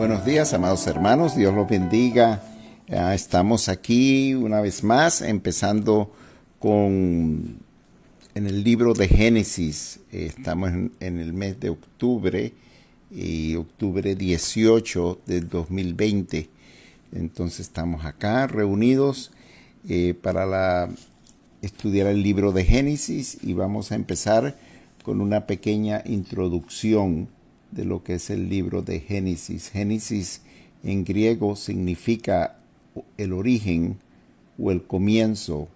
Buenos días, amados hermanos, Dios los bendiga. Estamos aquí una vez más, empezando con en el libro de Génesis. Estamos en, el mes de octubre y octubre 18 del 2020. Entonces estamos acá reunidos eh, para la, estudiar el libro de Génesis y vamos a empezar con una pequeña introducción de lo que es el libro de Génesis. Génesis en griego significa el origen o el comienzo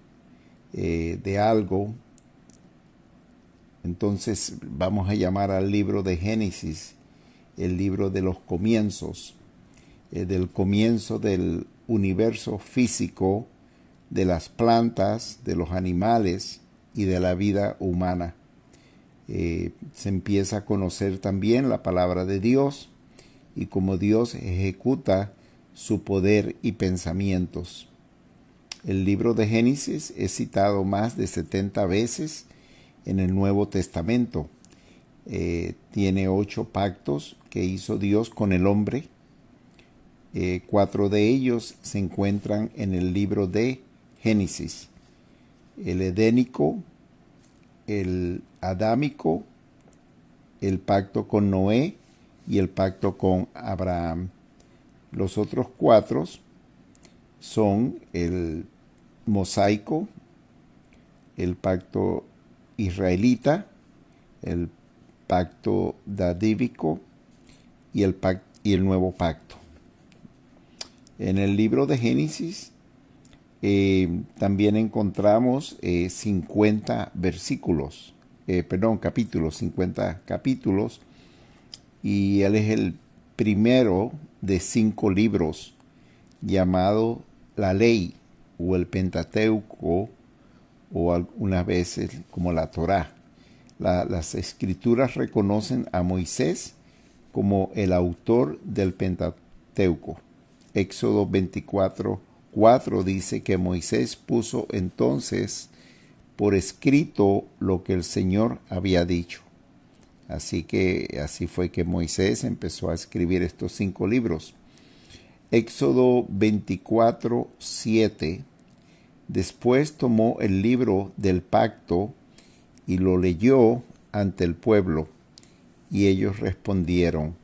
eh, de algo. Entonces vamos a llamar al libro de Génesis el libro de los comienzos, eh, del comienzo del universo físico, de las plantas, de los animales y de la vida humana. Eh, se empieza a conocer también la palabra de Dios y cómo Dios ejecuta su poder y pensamientos. El libro de Génesis es citado más de 70 veces en el Nuevo Testamento. Eh, tiene ocho pactos que hizo Dios con el hombre. Eh, cuatro de ellos se encuentran en el libro de Génesis. El edénico, el adámico, el pacto con Noé y el pacto con Abraham. Los otros cuatro son el mosaico, el pacto israelita, el pacto dadívico y el, y el nuevo pacto. En el libro de Génesis eh, también encontramos 50 eh, versículos, eh, perdón, capítulos, 50 capítulos, y él es el primero de cinco libros llamado La Ley o el Pentateuco o algunas veces como la Torá. las escrituras reconocen a Moisés como el autor del Pentateuco. Éxodo 24, dice que Moisés puso entonces por escrito lo que el Señor había dicho. Así que así fue que Moisés empezó a escribir estos cinco libros. Éxodo 24, 7. Después tomó el libro del pacto y lo leyó ante el pueblo. Y ellos respondieron.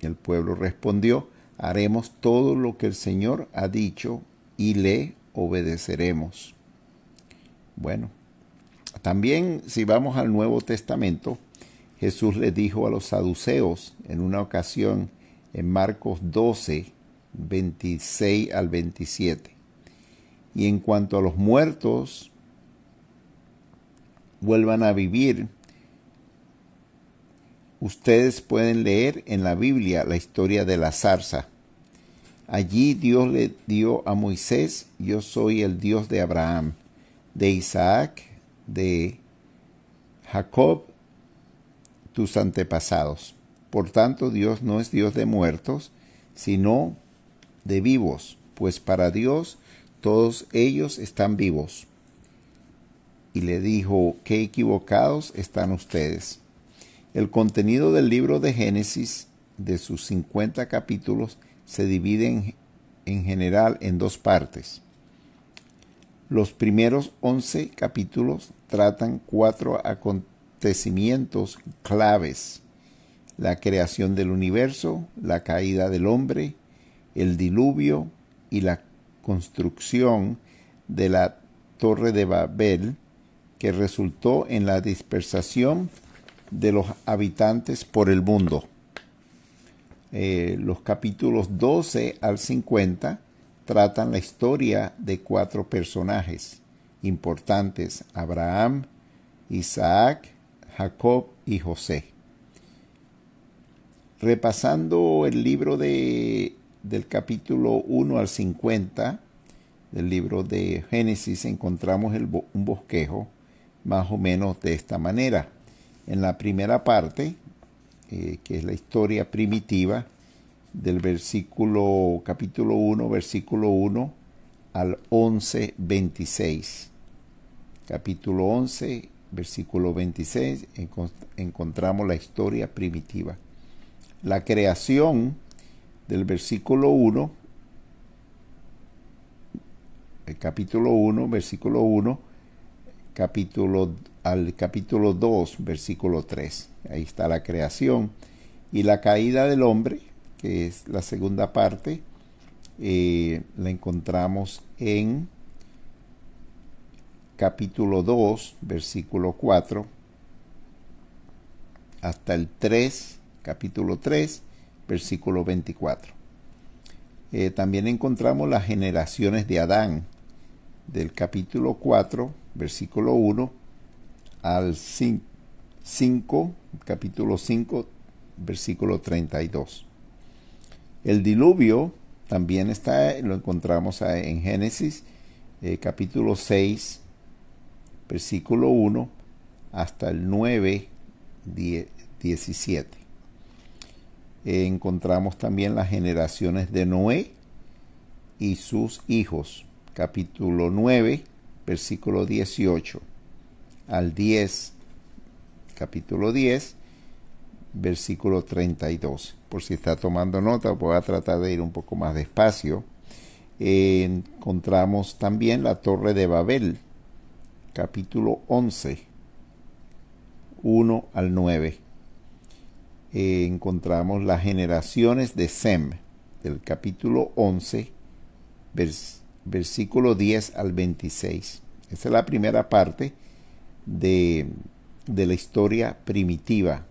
El pueblo respondió, haremos todo lo que el Señor ha dicho y le obedeceremos. Bueno, también si vamos al Nuevo Testamento, Jesús le dijo a los saduceos en una ocasión en Marcos 12, 26 al 27. Y en cuanto a los muertos, vuelvan a vivir. Ustedes pueden leer en la Biblia la historia de la zarza Allí Dios le dio a Moisés, yo soy el Dios de Abraham, de Isaac, de Jacob, tus antepasados. Por tanto, Dios no es Dios de muertos, sino de vivos, pues para Dios todos ellos están vivos. Y le dijo, qué equivocados están ustedes. El contenido del libro de Génesis, de sus 50 capítulos, se dividen en general en dos partes. Los primeros once capítulos tratan cuatro acontecimientos claves. La creación del universo, la caída del hombre, el diluvio y la construcción de la Torre de Babel que resultó en la dispersación de los habitantes por el mundo. Eh, los capítulos 12 al 50 tratan la historia de cuatro personajes importantes, Abraham, Isaac, Jacob y José. Repasando el libro de, del capítulo 1 al 50 del libro de Génesis, encontramos un bosquejo más o menos de esta manera. En la primera parte eh, que es la historia primitiva del versículo capítulo 1, versículo 1 al 11, 26. Capítulo 11, versículo 26, encontramos la historia primitiva. La creación del versículo 1, el capítulo 1, versículo 1, capítulo 2 al capítulo 2, versículo 3. Ahí está la creación y la caída del hombre, que es la segunda parte, eh, la encontramos en capítulo 2, versículo 4, hasta el 3, capítulo 3, versículo 24. Eh, también encontramos las generaciones de Adán, del capítulo 4, versículo 1, al 5, capítulo 5, versículo 32. El diluvio también está, lo encontramos en Génesis, eh, capítulo 6, versículo 1, hasta el 9, 17. encontramos también las generaciones de Noé y sus hijos, capítulo 9, versículo 18 al 10, capítulo 10, versículo 32. Por si está tomando nota, voy a tratar de ir un poco más despacio. encontramos también la Torre de Babel, capítulo 11, 1 al 9. encontramos las generaciones de Sem, del capítulo 11, versículo 10 al 26. Esa es la primera parte de, la historia primitiva.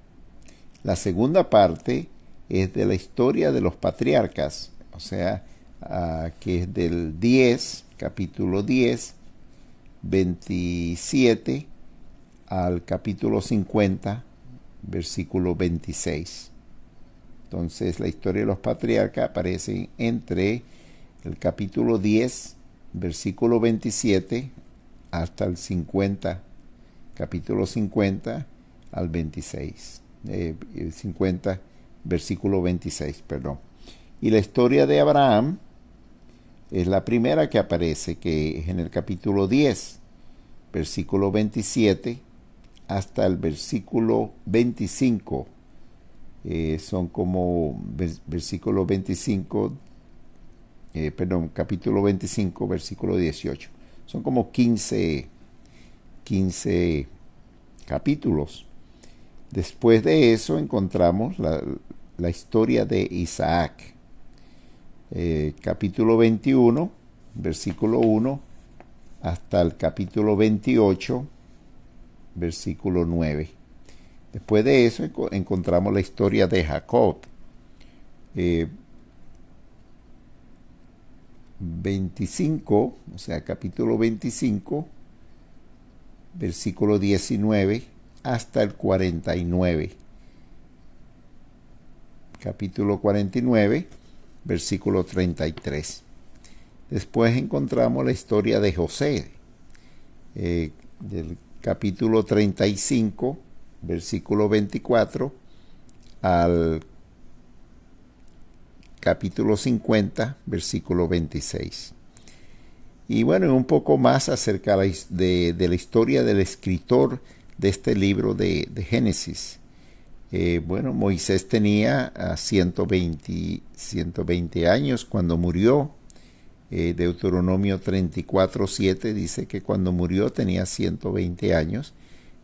La segunda parte es de la historia de los patriarcas, o sea, ah, que es del 10, capítulo 10, 27 al capítulo 50, versículo 26. Entonces la historia de los patriarcas aparece entre el capítulo 10, versículo 27, hasta el 50, capítulo 50 al 26, 50, eh, versículo 26, perdón. Y la historia de Abraham es la primera que aparece, que es en el capítulo 10, versículo 27 hasta el versículo 25. Eh, son como versículo 25, eh, perdón, capítulo 25, versículo 18. Son como 15 15 capítulos. Después de eso encontramos la, historia de Isaac, eh, capítulo 21, versículo 1, hasta el capítulo 28, versículo 9. Después de eso encontramos la historia de Jacob, 25, eh, o sea, capítulo 25 versículo 19 hasta el 49. Capítulo 49, versículo 33. Después encontramos la historia de José, eh, del capítulo 35, versículo 24, al capítulo 50, versículo 26 y bueno, un poco más acerca de, la historia del escritor de este libro de, Génesis. Eh, bueno, Moisés tenía 120, ah, 120 años cuando murió. Eh, Deuteronomio 34, 7 dice que cuando murió tenía 120 años,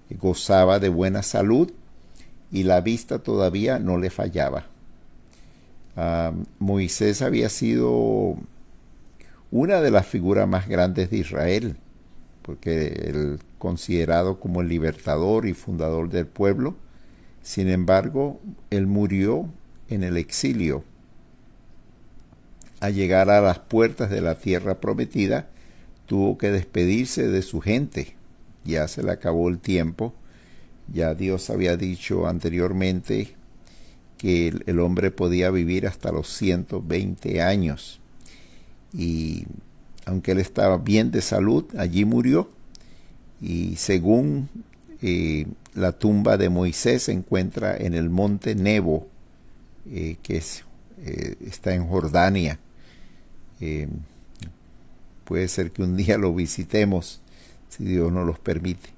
eh, gozaba de buena salud y la vista todavía no le fallaba. Ah, Moisés había sido una de las figuras más grandes de Israel, porque el considerado como el libertador y fundador del pueblo, sin embargo, él murió en el exilio Al llegar a las puertas de la tierra prometida, tuvo que despedirse de su gente. Ya se le acabó el tiempo. Ya Dios había dicho anteriormente que el, el hombre podía vivir hasta los 120 años y aunque él estaba bien de salud, allí murió y según eh, la tumba de Moisés se encuentra en el monte Nebo, eh, que eh, está en Jordania. puede ser que un día lo visitemos, si Dios nos lo permite.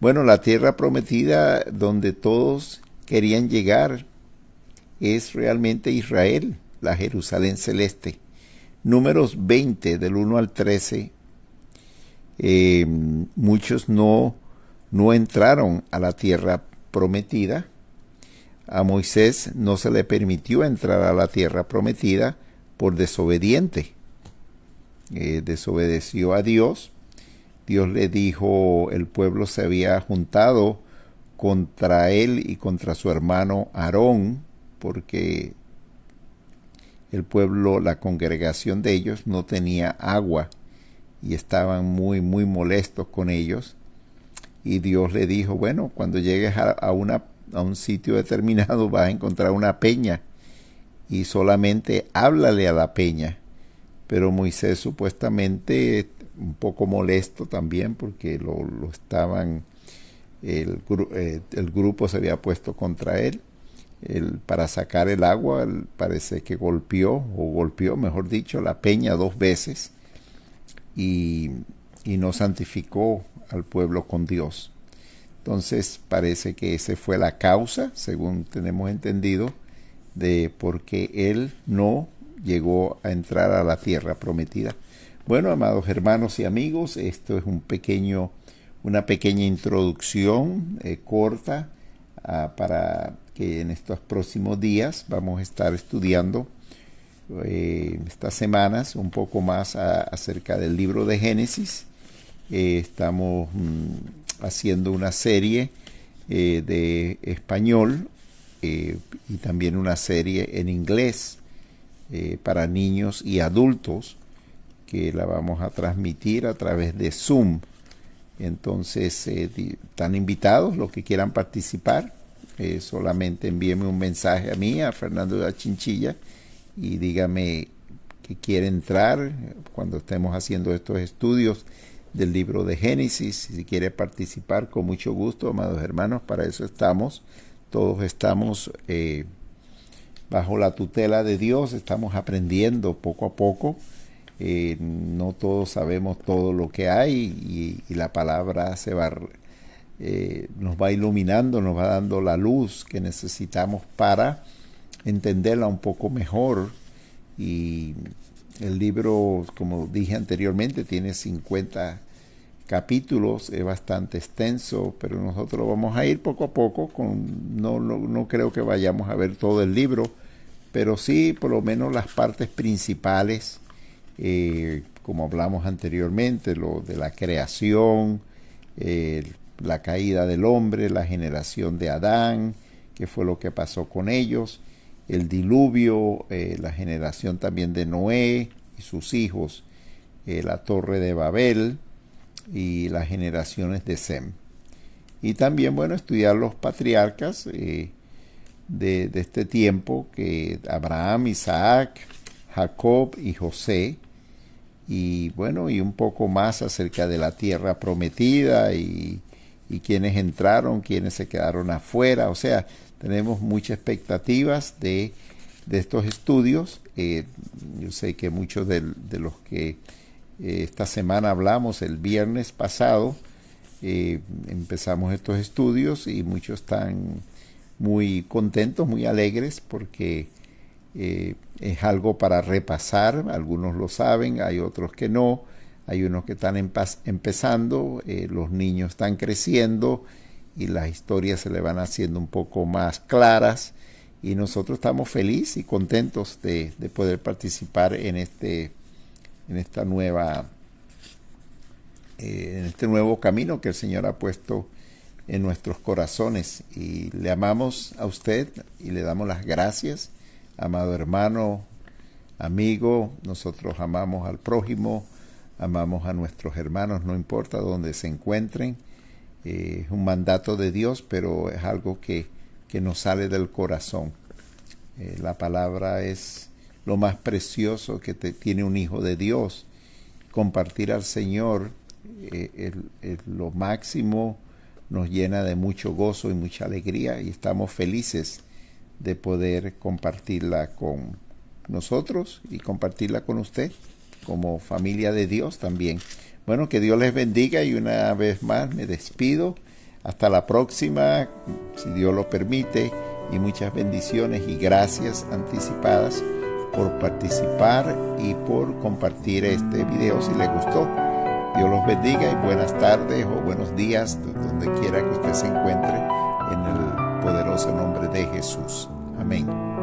Bueno, la tierra prometida donde todos querían llegar es realmente Israel, la Jerusalén celeste números 20 del 1 al 13, eh, muchos no, no entraron a la tierra prometida. A Moisés no se le permitió entrar a la tierra prometida por desobediente. Eh, desobedeció a Dios. Dios le dijo, el pueblo se había juntado contra él y contra su hermano Aarón, porque el pueblo, la congregación de ellos no tenía agua y estaban muy, muy molestos con ellos. Y Dios le dijo, bueno, cuando llegues a, un sitio determinado vas a encontrar una peña y solamente háblale a la peña. Pero Moisés supuestamente un poco molesto también porque lo, estaban, eh, el grupo se había puesto contra él para sacar el agua, parece que golpeó, o golpeó, mejor dicho, la peña dos veces y, y, no santificó al pueblo con Dios. Entonces parece que esa fue la causa, según tenemos entendido, de por qué él no llegó a entrar a la tierra prometida. Bueno, amados hermanos y amigos, esto es un pequeño, una pequeña introducción eh, corta ah, para que en estos próximos días vamos a estar estudiando eh, estas semanas un poco más acerca del libro de Génesis. Eh, estamos mm, haciendo una serie eh, de español y también una serie en inglés para niños y adultos que la vamos a transmitir a través de Zoom. Entonces, están invitados los que quieran participar eh, solamente envíeme un mensaje a mí, a Fernando de Chinchilla, y dígame que quiere entrar cuando estemos haciendo estos estudios del libro de Génesis. Si quiere participar, con mucho gusto, amados hermanos, para eso estamos. Todos estamos eh, bajo la tutela de Dios, estamos aprendiendo poco a poco. Eh, no todos sabemos todo lo que hay y, y la palabra se va eh, nos va iluminando, nos va dando la luz que necesitamos para entenderla un poco mejor. Y el libro, como dije anteriormente, tiene 50 capítulos, es bastante extenso, pero nosotros vamos a ir poco a poco, no, no, creo que vayamos a ver todo el libro, pero sí por lo menos las partes principales, eh, como hablamos anteriormente, lo de la creación, el la caída del hombre, la generación de Adán, que fue lo que pasó con ellos, el diluvio, eh, la generación también de Noé y sus hijos, eh, la torre de Babel y las generaciones de Sem. Y también, bueno, estudiar los patriarcas eh, de, de, este tiempo, que Abraham, Isaac, Jacob y José, y bueno, y un poco más acerca de la tierra prometida y y quienes entraron, quienes se quedaron afuera. O sea, tenemos muchas expectativas de, estos estudios. Eh, yo sé que muchos de, los que eh, esta semana hablamos el viernes pasado, eh, empezamos estos estudios y muchos están muy contentos, muy alegres porque es algo para repasar, algunos lo saben, hay otros que no hay unos que están empezando, eh, los niños están creciendo y las historias se le van haciendo un poco más claras y nosotros estamos felices y contentos de, poder participar en este en esta nueva eh, en este nuevo camino que el Señor ha puesto en nuestros corazones y le amamos a usted y le damos las gracias amado hermano amigo nosotros amamos al prójimo amamos a nuestros hermanos, no importa donde se encuentren. Eh, es un mandato de Dios, pero es algo que, nos sale del corazón. Eh, la palabra es lo más precioso que te, tiene un hijo de Dios. Compartir al Señor eh, lo máximo nos llena de mucho gozo y mucha alegría y estamos felices de poder compartirla con nosotros y compartirla con usted como familia de Dios también. Bueno, que Dios les bendiga y una vez más me despido. Hasta la próxima, si Dios lo permite, y muchas bendiciones y gracias anticipadas por participar y por compartir este video si les gustó. Dios los bendiga y buenas tardes o buenos días donde quiera que usted se encuentre en el poderoso nombre de Jesús. Amén.